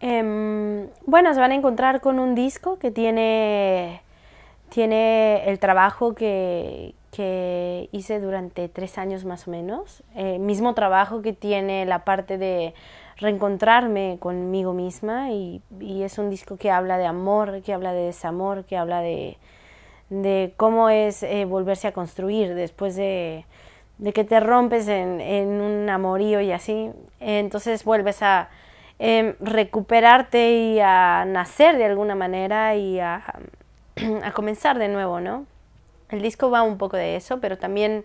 Em, bueno, se van a encontrar con un disco que tiene, tiene el trabajo que, que hice durante tres años más o menos, eh, mismo trabajo que tiene la parte de reencontrarme conmigo misma y, y, es un disco que habla de amor, que habla de desamor, que habla de, de cómo es eh, volverse a construir después de, de que te rompes en, en un amorío y así, entonces vuelves a Em, recuperarte y a nacer de alguna manera y a, comenzar de nuevo, ¿no? El disco va un poco de eso, pero también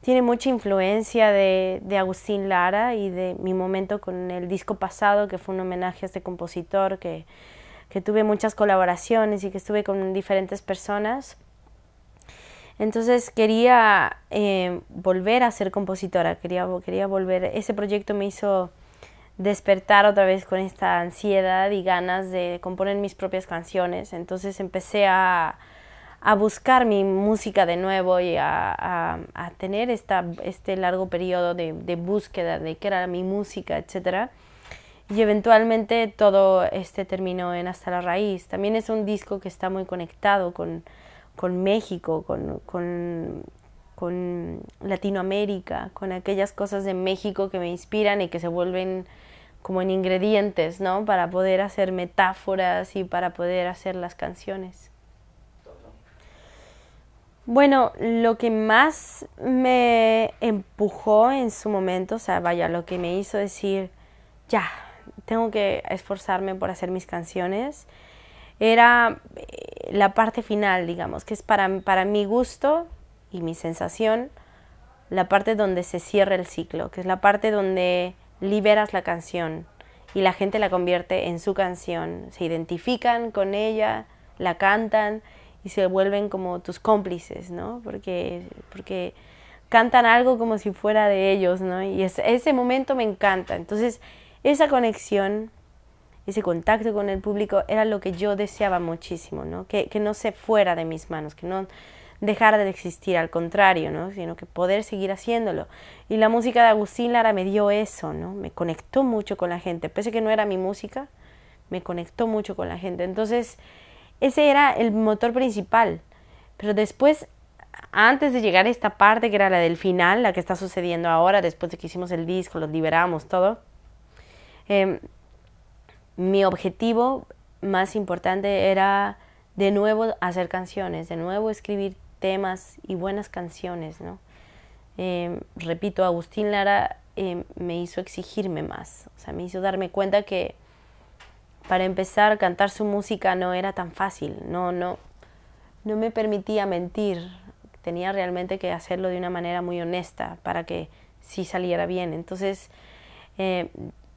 tiene mucha influencia de, Agustín Lara y de mi momento con el disco pasado, que fue un homenaje a este compositor, que, que tuve muchas colaboraciones y que estuve con diferentes personas. Entonces quería eh, volver a ser compositora, quería, quería volver, ese proyecto me hizo despertar otra vez con esta ansiedad y ganas de componer mis propias canciones. Entonces empecé a, buscar mi música de nuevo y a, tener esta, este largo periodo de, búsqueda de qué era mi música, etc. Y eventualmente todo este terminó en Hasta la Raíz. También es un disco que está muy conectado con, México, con, con Latinoamérica, con aquellas cosas de México que me inspiran y que se vuelven como en ingredientes, ¿no? Para poder hacer metáforas y para poder hacer las canciones. Bueno, lo que más me empujó en su momento, o sea, vaya, lo que me hizo decir, ya, tengo que esforzarme por hacer mis canciones, era eh, la parte final, digamos, que es para, para mi gusto y mi sensación, la parte donde se cierra el ciclo, que es la parte donde liberas la canción y la gente la convierte en su canción, se identifican con ella, la cantan y se vuelven como tus cómplices, ¿no? Porque, porque cantan algo como si fuera de ellos, ¿no? Y ese momento me encanta. Entonces, esa conexión, ese contacto con el público era lo que yo deseaba muchísimo, ¿no? Que, que no se fuera de mis manos, que no, dejar de existir, al contrario, ¿no? sino que poder seguir haciéndolo. Y la música de Agustín Lara me dio eso, ¿no? me conectó mucho con la gente, pese que no era mi música, me conectó mucho con la gente. Entonces, ese era el motor principal. Pero después, antes de llegar a esta parte que era la del final, la que está sucediendo ahora, después de que hicimos el disco, lo liberamos, todo, em, mi objetivo más importante era de nuevo hacer canciones, de nuevo escribir temas y buenas canciones, ¿no? Em, repito, Agustín Lara em, me hizo exigirme más, o sea, me hizo darme cuenta que para empezar cantar su música no era tan fácil, no, no, no me permitía mentir, tenía realmente que hacerlo de una manera muy honesta para que sí saliera bien, entonces eh,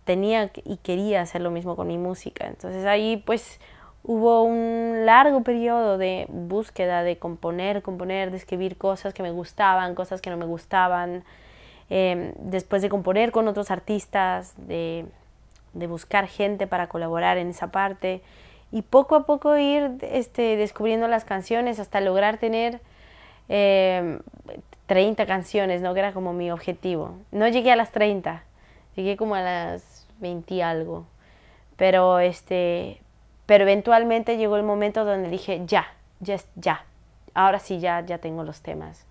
tenía y quería hacer lo mismo con mi música, entonces ahí pues Hubo un largo periodo de búsqueda, de componer, componer, de escribir cosas que me gustaban, cosas que no me gustaban, em, después de componer con otros artistas, de, de, buscar gente para colaborar en esa parte y poco a poco ir este, descubriendo las canciones hasta lograr tener 30 em, canciones, ¿no? que era como mi objetivo. No llegué a las 30, llegué como a las 20 y algo, pero este, pero eventualmente llegó el momento donde dije, ya, ya, ya, ahora sí ya, ya tengo los temas,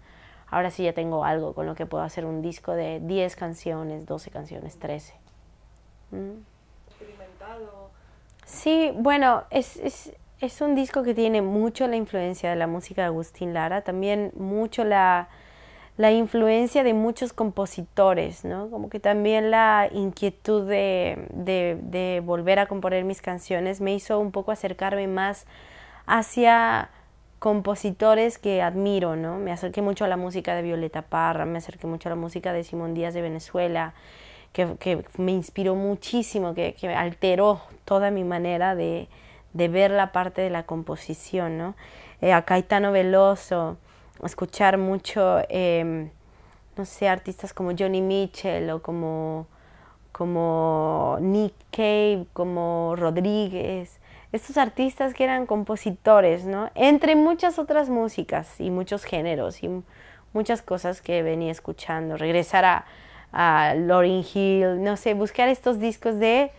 ahora sí ya tengo algo con lo que puedo hacer un disco de 10 canciones, 12 canciones, 13. Mm. ¿Experimentado? Sí, bueno, es, es, es un disco que tiene mucho la influencia de la música de Agustín Lara, también mucho la la influencia de muchos compositores, Como que también la inquietud de, volver a componer mis canciones me hizo un poco acercarme más hacia compositores que admiro, ¿no? Me acerqué mucho a la música de Violeta Parra, me acerqué mucho a la música de Simón Díaz de Venezuela, que, me inspiró muchísimo, que, alteró toda mi manera de, ver la parte de la composición, ¿no? Eh, a Caetano Veloso, escuchar mucho, em, no sé, artistas como Johnny Mitchell o como, como Nick Cave, como Rodríguez, estos artistas que eran compositores, ¿no? Entre muchas otras músicas y muchos géneros y muchas cosas que venía escuchando. Regresar a, a Lauryn Hill, no sé, buscar estos discos de,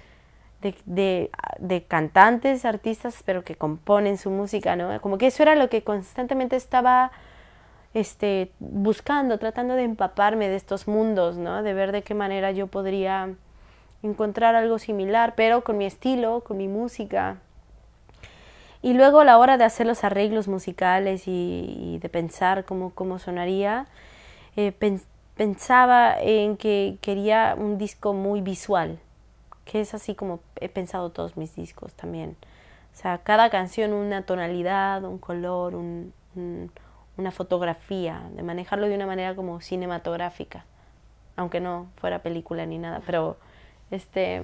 de, cantantes, artistas, pero que componen su música, ¿no? Como que eso era lo que constantemente estaba este, buscando, tratando de empaparme de estos mundos, De ver de qué manera yo podría encontrar algo similar, pero con mi estilo, con mi música. Y luego a la hora de hacer los arreglos musicales y, de pensar cómo, cómo sonaría, eh, pensaba en que quería un disco muy visual, que es así como he pensado todos mis discos también. O sea, cada canción una tonalidad, un color, un, una fotografía, de manejarlo de una manera como cinematográfica, aunque no fuera película ni nada, pero este,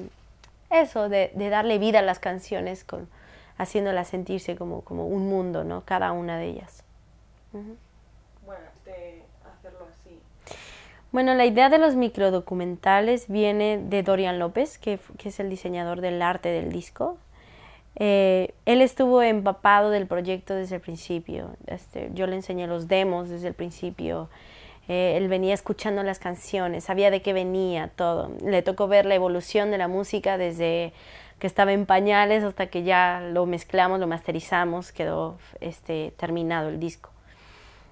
eso, de, darle vida a las canciones, con, haciéndolas sentirse como, como un mundo, ¿no? Cada una de ellas. Bueno, hacerlo así. Bueno, la idea de los microdocumentales viene de Dorian López, que es el diseñador del arte del disco, eh, él estuvo empapado del proyecto desde el principio. Este, yo le enseñé los demos desde el principio. Eh, él venía escuchando las canciones, sabía de qué venía todo. Le tocó ver la evolución de la música desde que estaba en pañales hasta que ya lo mezclamos, lo masterizamos, quedó este, terminado el disco.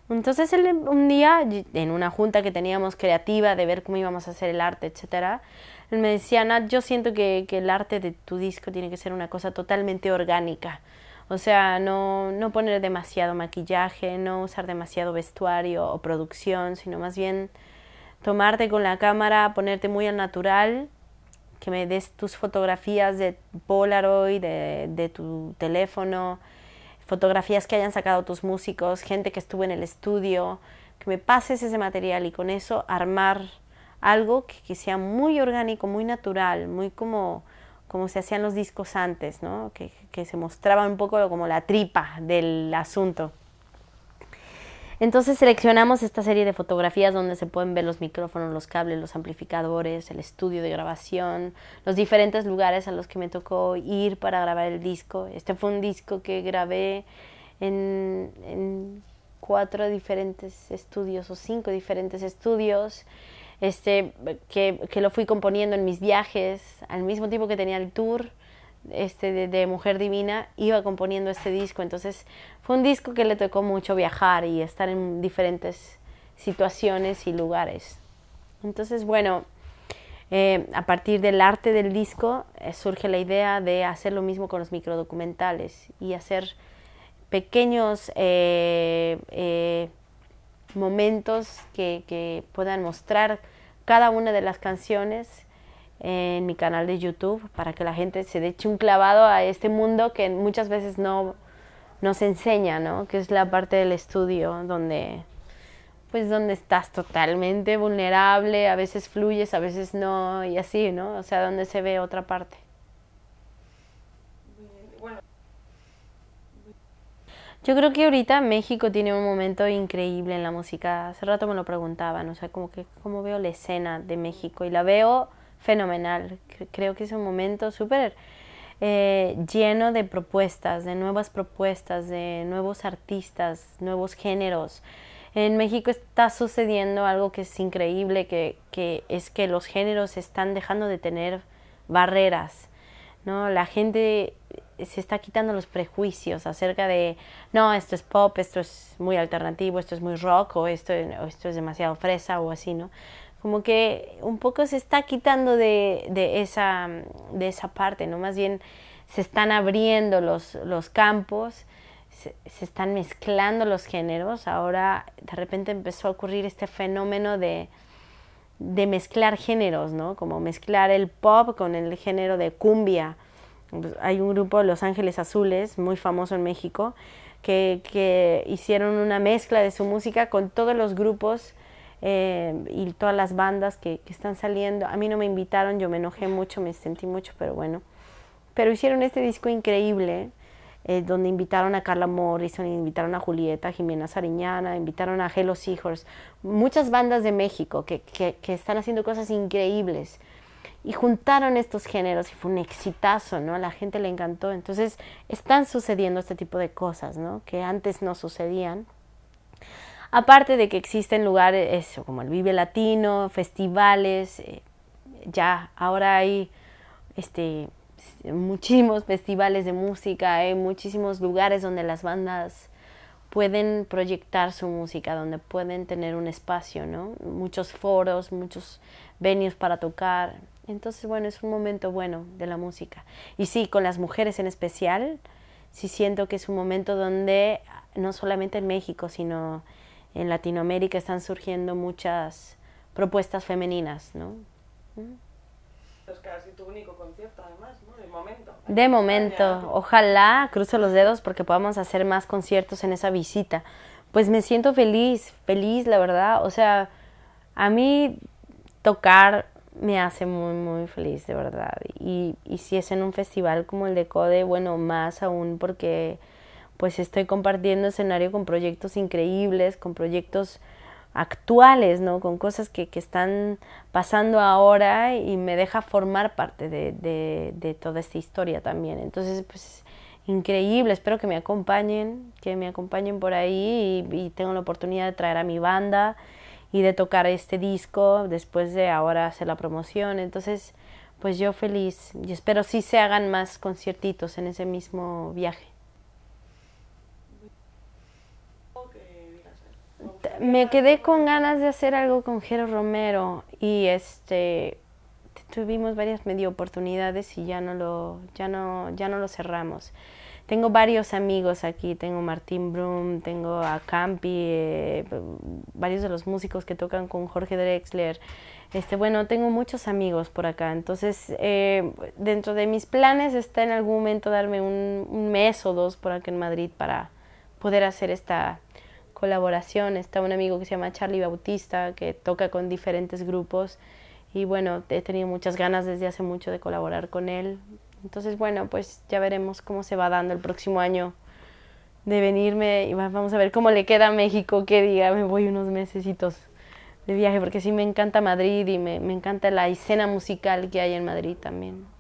Entonces él un día, en una junta que teníamos creativa de ver cómo íbamos a hacer el arte, etcétera, él me decía, Nat, yo siento que, el arte de tu disco tiene que ser una cosa totalmente orgánica. O sea, no, poner demasiado maquillaje, no usar demasiado vestuario o producción, sino más bien tomarte con la cámara, ponerte muy al natural, que me des tus fotografías de Polaroid, de, de tu teléfono, fotografías que hayan sacado tus músicos, gente que estuvo en el estudio, que me pases ese material y con eso armar algo que, sea muy orgánico, muy natural, muy como, se hacían los discos antes, que, se mostraba un poco como la tripa del asunto. Entonces seleccionamos esta serie de fotografías donde se pueden ver los micrófonos, los cables, los amplificadores, el estudio de grabación, los diferentes lugares a los que me tocó ir para grabar el disco. Este fue un disco que grabé en, en cuatro diferentes estudios o cinco diferentes estudios este, que, que, lo fui componiendo en mis viajes, al mismo tiempo que tenía el tour este, de, Mujer Divina, iba componiendo este disco. Entonces fue un disco que le tocó mucho viajar y estar en diferentes situaciones y lugares. Entonces, bueno, eh, a partir del arte del disco eh, surge la idea de hacer lo mismo con los microdocumentales y hacer pequeños... Eh, eh momentos que, que puedan mostrar cada una de las canciones en mi canal de YouTube para que la gente se dé un clavado a este mundo que muchas veces no nos enseña, ¿no? Que es la parte del estudio donde pues donde estás totalmente vulnerable, a veces fluyes, a veces no y así, ¿no? O sea, donde se ve otra parte. Yo creo que ahorita México tiene un momento increíble en la música. Hace rato me lo preguntaban, o sea, como que cómo veo la escena de México y la veo fenomenal. Creo que es un momento súper eh, lleno de propuestas, de nuevas propuestas, de nuevos artistas, nuevos géneros. En México está sucediendo algo que es increíble, que, que es que los géneros están dejando de tener barreras. ¿no? La gente se está quitando los prejuicios acerca de, no, esto es pop, esto es muy alternativo, esto es muy rock, o esto, esto es demasiado fresa, o así, ¿no? Como que un poco se está quitando de, de, esa, de esa parte, ¿no? Más bien se están abriendo los, campos, se, se están mezclando los géneros. Ahora de repente empezó a ocurrir este fenómeno de, de mezclar géneros, ¿no? Como mezclar el pop con el género de cumbia pues, hay un grupo, Los Ángeles Azules, muy famoso en México, que, hicieron una mezcla de su música con todos los grupos eh, y todas las bandas que, están saliendo. A mí no me invitaron, yo me enojé mucho, me sentí mucho, pero bueno. Pero hicieron este disco increíble, eh, donde invitaron a Carla Morrison, invitaron a Julieta, Jimena Sariñana, invitaron a Hello Seahorse, muchas bandas de México que están haciendo cosas increíbles y juntaron estos géneros y fue un exitazo, ¿no? la gente le encantó. Entonces están sucediendo este tipo de cosas, ¿no? Que antes no sucedían. Aparte de que existen lugares, eso, como el Vive Latino, festivales, eh, ya ahora hay este, muchísimos festivales de música, hay muchísimos lugares donde las bandas pueden proyectar su música, donde pueden tener un espacio, ¿no? Muchos foros, muchos venues para tocar. Entonces, bueno, es un momento bueno de la música. Y sí, con las mujeres en especial, sí siento que es un momento donde no solamente en México, sino en Latinoamérica están surgiendo muchas propuestas femeninas, ¿no? Mm. Es pues casi tu único concierto, además, ¿no? De momento. De momento. Ojalá, cruzo los dedos porque podamos hacer más conciertos en esa visita. Pues me siento feliz, feliz, la verdad. O sea, a mí tocar me hace muy, muy feliz, de verdad. Y, y, si es en un festival como el de CODE, bueno, más aún porque pues estoy compartiendo escenario con proyectos increíbles, con proyectos actuales, ¿no? Con cosas que, que están pasando ahora y me deja formar parte de, de, toda esta historia también. Entonces, pues increíble, espero que me acompañen, que me acompañen por ahí y, y tengo la oportunidad de traer a mi banda y de tocar este disco después de ahora hacer la promoción. Entonces, pues yo feliz y espero si se hagan más conciertitos en ese mismo viaje. Me quedé con ganas de hacer algo con Jero Romero y este tuvimos varias medio oportunidades y ya no lo, ya no, ya no lo cerramos. Tengo varios amigos aquí, tengo Martín Brum, tengo a Campi, eh, varios de los músicos que tocan con Jorge Drexler. Este, bueno, tengo muchos amigos por acá, entonces eh, dentro de mis planes está en algún momento darme un, un mes o dos por acá en Madrid para poder hacer esta, colaboración. Está un amigo que se llama Charlie Bautista, que toca con diferentes grupos y bueno, he tenido muchas ganas desde hace mucho de colaborar con él. Entonces, bueno, pues ya veremos cómo se va dando el próximo año de venirme y vamos a ver cómo le queda a México, que diga, me voy unos mesecitos de viaje, porque sí me encanta Madrid y me, me encanta la escena musical que hay en Madrid también.